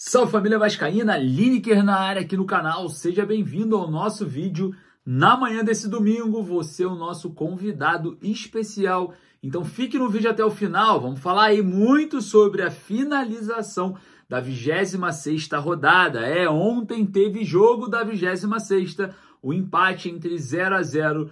Salve família Vascaína, Lineker na área aqui no canal, seja bem-vindo ao nosso vídeo. Na manhã desse domingo, você é o nosso convidado especial. Então fique no vídeo até o final, vamos falar aí muito sobre a finalização da 26 rodada. É, ontem teve jogo da 26 o empate entre 0 a 0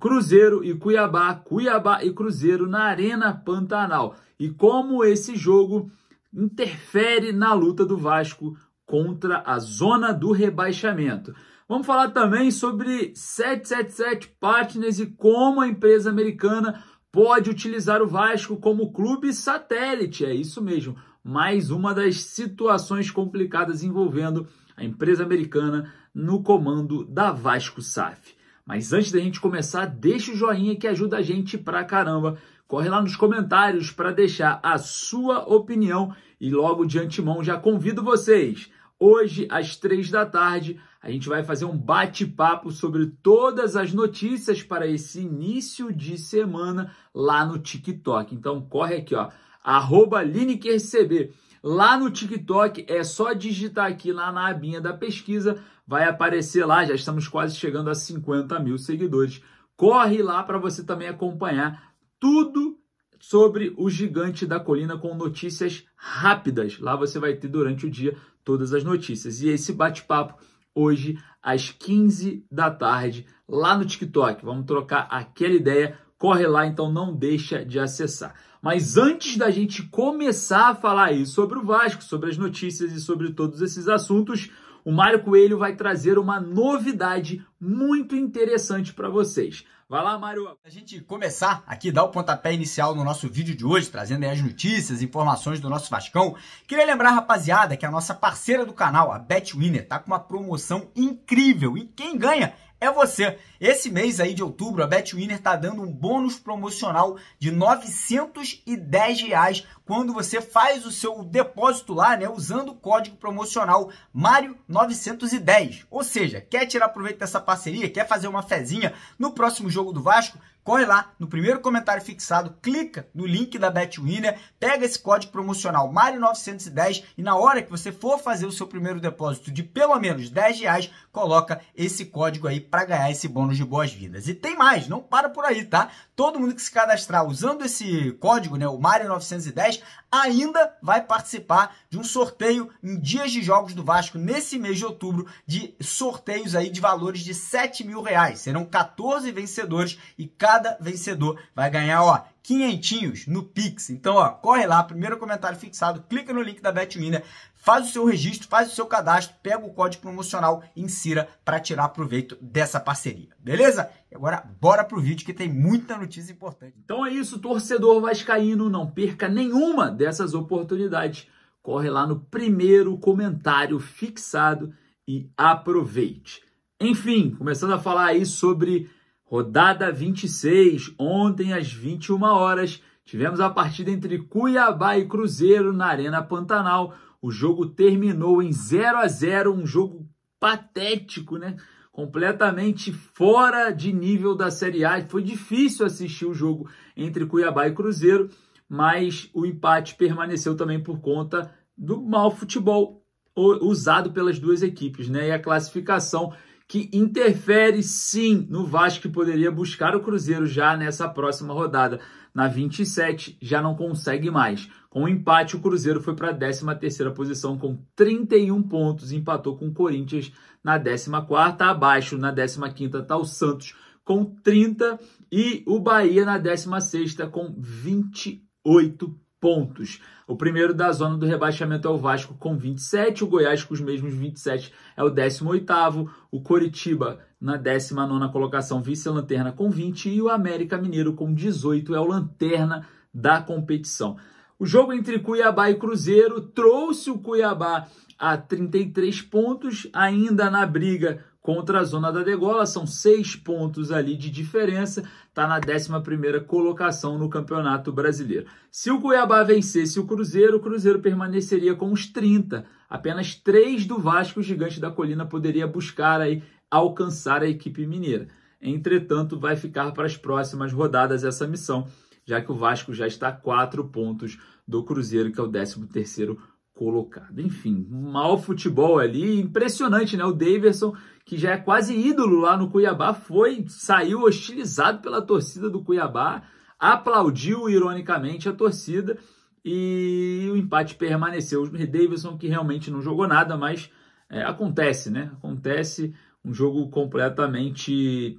Cruzeiro e Cuiabá, Cuiabá e Cruzeiro na Arena Pantanal. E como esse jogo interfere na luta do Vasco contra a zona do rebaixamento. Vamos falar também sobre 777 Partners e como a empresa americana pode utilizar o Vasco como clube satélite. É isso mesmo, mais uma das situações complicadas envolvendo a empresa americana no comando da Vasco SAF. Mas antes da gente começar, deixa o joinha que ajuda a gente pra caramba. Corre lá nos comentários para deixar a sua opinião e logo de antemão já convido vocês. Hoje, às três da tarde, a gente vai fazer um bate-papo sobre todas as notícias para esse início de semana lá no TikTok. Então corre aqui, ó, arroba LinekerCB. Lá no TikTok é só digitar aqui lá na abinha da pesquisa, vai aparecer lá, já estamos quase chegando a 50 mil seguidores. Corre lá para você também acompanhar tudo sobre o gigante da colina com notícias rápidas. Lá você vai ter durante o dia todas as notícias. E esse bate-papo hoje às 15 da tarde lá no TikTok. Vamos trocar aquela ideia. Corre lá, então não deixa de acessar. Mas antes da gente começar a falar aí sobre o Vasco, sobre as notícias e sobre todos esses assuntos, o Mário Coelho vai trazer uma novidade muito interessante para vocês. Vai lá, Mário. A gente começar aqui, dar o pontapé inicial no nosso vídeo de hoje, trazendo as notícias, informações do nosso Vascão. Queria lembrar, rapaziada, que a nossa parceira do canal, a Betwinner, tá com uma promoção incrível e quem ganha é você. Esse mês aí de outubro, a BetWinner está dando um bônus promocional de 910 reais quando você faz o seu depósito lá, né, usando o código promocional Mário910. Ou seja, quer tirar proveito dessa parceria, quer fazer uma fezinha no próximo jogo do Vasco? corre lá no primeiro comentário fixado, clica no link da BetWinner, pega esse código promocional MARIO910 e na hora que você for fazer o seu primeiro depósito de pelo menos 10 reais, coloca esse código aí para ganhar esse bônus de boas-vindas. E tem mais, não para por aí, tá? Todo mundo que se cadastrar usando esse código, né, o MARIO910, ainda vai participar de um sorteio em dias de jogos do Vasco nesse mês de outubro de sorteios aí de valores de 7 mil reais. Serão 14 vencedores e cada cada vencedor vai ganhar, ó, quinhentinhos no Pix. Então, ó, corre lá, primeiro comentário fixado, clica no link da BetWinner, faz o seu registro, faz o seu cadastro, pega o código promocional, insira para tirar proveito dessa parceria. Beleza? E agora bora pro vídeo que tem muita notícia importante. Então é isso, torcedor vascaíno, não perca nenhuma dessas oportunidades. Corre lá no primeiro comentário fixado e aproveite. Enfim, começando a falar aí sobre Rodada 26, ontem às 21 horas, tivemos a partida entre Cuiabá e Cruzeiro na Arena Pantanal. O jogo terminou em 0 a 0, um jogo patético, né? Completamente fora de nível da Série A. Foi difícil assistir o jogo entre Cuiabá e Cruzeiro, mas o empate permaneceu também por conta do mau futebol usado pelas duas equipes, né? E a classificação que interfere sim no Vasco que poderia buscar o Cruzeiro já nessa próxima rodada. Na 27 já não consegue mais. Com o um empate o Cruzeiro foi para a 13ª posição com 31 pontos, empatou com o Corinthians na 14ª, abaixo na 15ª está o Santos com 30 e o Bahia na 16ª com 28 pontos pontos. O primeiro da zona do rebaixamento é o Vasco com 27, o Goiás com os mesmos 27 é o 18º, o Coritiba na 19ª colocação, vice-lanterna com 20 e o América Mineiro com 18 é o lanterna da competição. O jogo entre Cuiabá e Cruzeiro trouxe o Cuiabá a 33 pontos, ainda na briga contra a zona da degola. São seis pontos ali de diferença. Está na 11 colocação no Campeonato Brasileiro. Se o Cuiabá vencesse o Cruzeiro, o Cruzeiro permaneceria com os 30. Apenas três do Vasco, o Gigante da Colina, poderia buscar aí alcançar a equipe mineira. Entretanto, vai ficar para as próximas rodadas essa missão, já que o Vasco já está a quatro pontos do Cruzeiro, que é o 13 terceiro colocado. Enfim, mal futebol ali, impressionante, né? O Daverson, que já é quase ídolo lá no Cuiabá, foi, saiu hostilizado pela torcida do Cuiabá, aplaudiu ironicamente a torcida e o empate permaneceu. O Davidson que realmente não jogou nada, mas é, acontece, né? Acontece um jogo completamente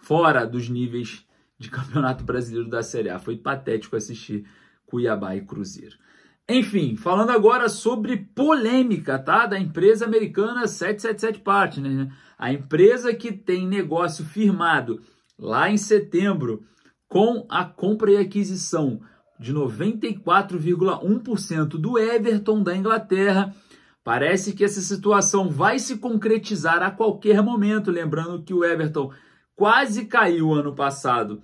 fora dos níveis de Campeonato Brasileiro da Série A. Foi patético assistir Cuiabá e Cruzeiro. Enfim, falando agora sobre polêmica, tá? Da empresa americana 777 Partners, né? A empresa que tem negócio firmado lá em setembro com a compra e aquisição de 94,1% do Everton da Inglaterra. Parece que essa situação vai se concretizar a qualquer momento, lembrando que o Everton quase caiu ano passado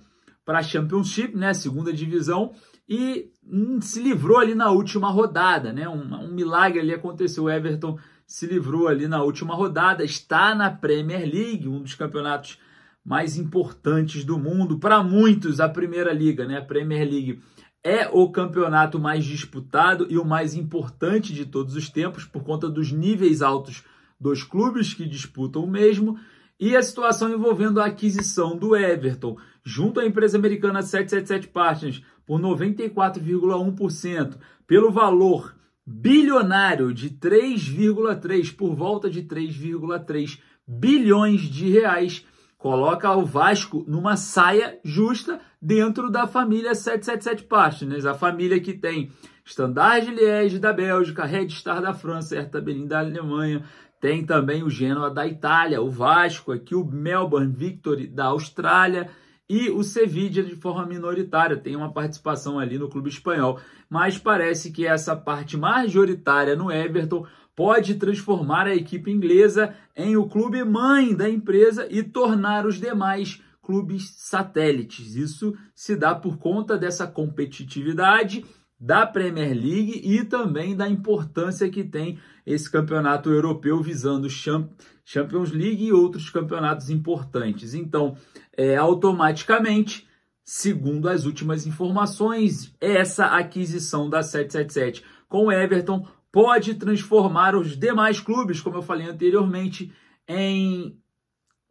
para a Championship, né, segunda divisão, e hum, se livrou ali na última rodada, né, um, um milagre ali aconteceu, o Everton se livrou ali na última rodada, está na Premier League, um dos campeonatos mais importantes do mundo, para muitos a Primeira Liga, né, a Premier League é o campeonato mais disputado e o mais importante de todos os tempos por conta dos níveis altos dos clubes que disputam o mesmo e a situação envolvendo a aquisição do Everton junto à empresa americana 777 Partners por 94,1%, pelo valor bilionário de 3,3 por volta de 3,3 bilhões de reais, coloca o Vasco numa saia justa dentro da família 777 Partners, a família que tem Standard Liège da Bélgica, Red Star da França, Hertha Berlin da Alemanha, tem também o Genoa da Itália, o Vasco aqui, o Melbourne Victory da Austrália e o Sevilla de forma minoritária, tem uma participação ali no clube espanhol, mas parece que essa parte majoritária no Everton pode transformar a equipe inglesa em o clube mãe da empresa e tornar os demais clubes satélites. Isso se dá por conta dessa competitividade da Premier League e também da importância que tem esse campeonato europeu visando Champions League e outros campeonatos importantes. Então, é, automaticamente, segundo as últimas informações, essa aquisição da 777 com o Everton pode transformar os demais clubes, como eu falei anteriormente, em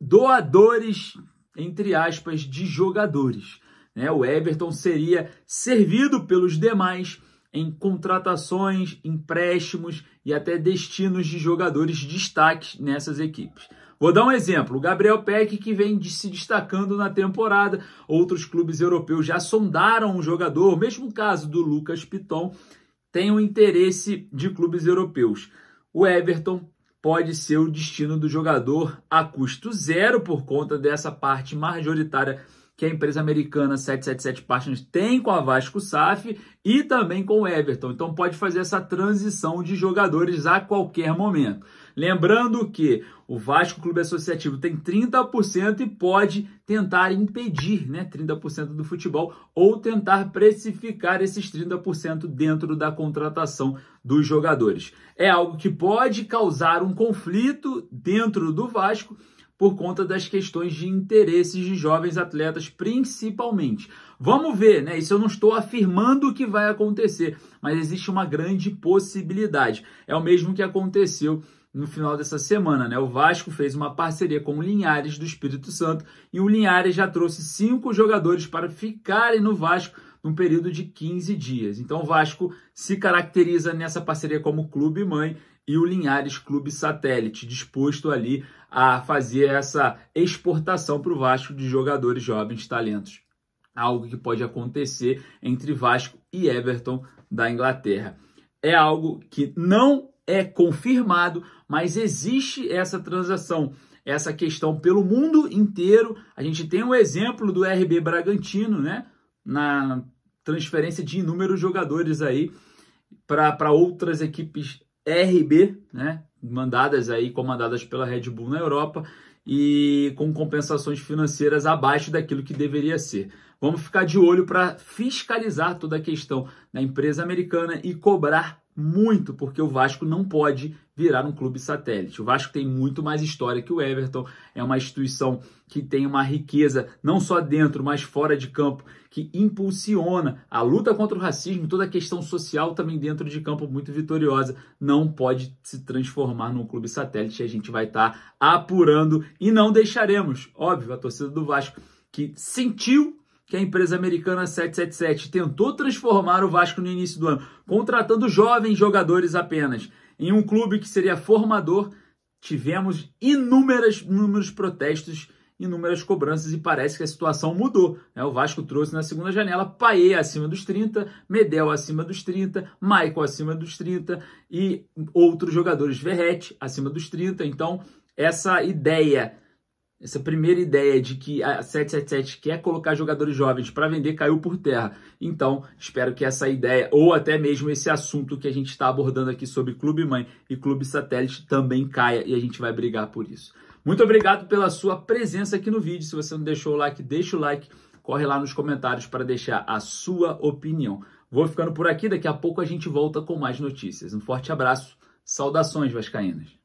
doadores, entre aspas, de jogadores. Né? O Everton seria servido pelos demais em contratações, empréstimos e até destinos de jogadores destaques nessas equipes. Vou dar um exemplo: o Gabriel Peck, que vem de se destacando na temporada. Outros clubes europeus já sondaram o jogador, mesmo caso do Lucas Piton, tem o um interesse de clubes europeus. O Everton pode ser o destino do jogador a custo zero por conta dessa parte majoritária que a empresa americana 777 Partners tem com a Vasco SAF e também com o Everton. Então pode fazer essa transição de jogadores a qualquer momento. Lembrando que o Vasco Clube Associativo tem 30% e pode tentar impedir né, 30% do futebol ou tentar precificar esses 30% dentro da contratação dos jogadores. É algo que pode causar um conflito dentro do Vasco por conta das questões de interesses de jovens atletas, principalmente. Vamos ver, né? Isso eu não estou afirmando que vai acontecer, mas existe uma grande possibilidade. É o mesmo que aconteceu no final dessa semana, né? O Vasco fez uma parceria com o Linhares do Espírito Santo e o Linhares já trouxe cinco jogadores para ficarem no Vasco num período de 15 dias. Então o Vasco se caracteriza nessa parceria como clube mãe e o Linhares Clube Satélite, disposto ali a fazer essa exportação para o Vasco de jogadores jovens talentos. Algo que pode acontecer entre Vasco e Everton da Inglaterra. É algo que não é confirmado, mas existe essa transação, essa questão pelo mundo inteiro. A gente tem o um exemplo do RB Bragantino, né? Na transferência de inúmeros jogadores aí para outras equipes RB, né? Mandadas aí, comandadas pela Red Bull na Europa e com compensações financeiras abaixo daquilo que deveria ser. Vamos ficar de olho para fiscalizar toda a questão da empresa americana e cobrar muito, porque o Vasco não pode virar um clube satélite. O Vasco tem muito mais história que o Everton, é uma instituição que tem uma riqueza não só dentro, mas fora de campo, que impulsiona a luta contra o racismo, toda a questão social também dentro de campo muito vitoriosa. Não pode se transformar num clube satélite, a gente vai estar tá apurando e não deixaremos, óbvio, a torcida do Vasco que sentiu que a empresa americana 777 tentou transformar o Vasco no início do ano, contratando jovens jogadores apenas, em um clube que seria formador, tivemos inúmeras, inúmeros protestos, inúmeras cobranças e parece que a situação mudou. Né? O Vasco trouxe na segunda janela Paê acima dos 30, Medel acima dos 30, Michael acima dos 30 e outros jogadores, Verrete acima dos 30. Então, essa ideia essa primeira ideia de que a 777 quer colocar jogadores jovens para vender caiu por terra. Então, espero que essa ideia, ou até mesmo esse assunto que a gente está abordando aqui sobre Clube Mãe e Clube Satélite, também caia e a gente vai brigar por isso. Muito obrigado pela sua presença aqui no vídeo. Se você não deixou o like, deixa o like. Corre lá nos comentários para deixar a sua opinião. Vou ficando por aqui, daqui a pouco a gente volta com mais notícias. Um forte abraço, saudações vascaínas.